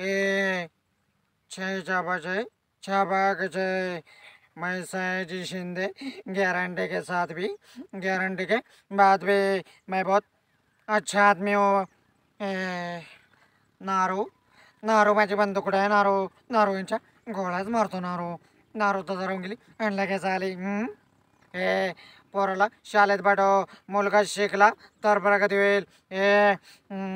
छः छापा छः शिंदे गारंटी के साथ भी गारंटी के बाद भी मैं बहुत अच्छा आदमी हूँ नारू नारू माझी बंदूक है नारू नारू यांच्या गोळ्याच मारतो नारू नारू तर धरून लगे आणि लगेच आली हे पोराला शाळेत पाठव मुलगा शिकला तर प्रगती होईल हे हम्म।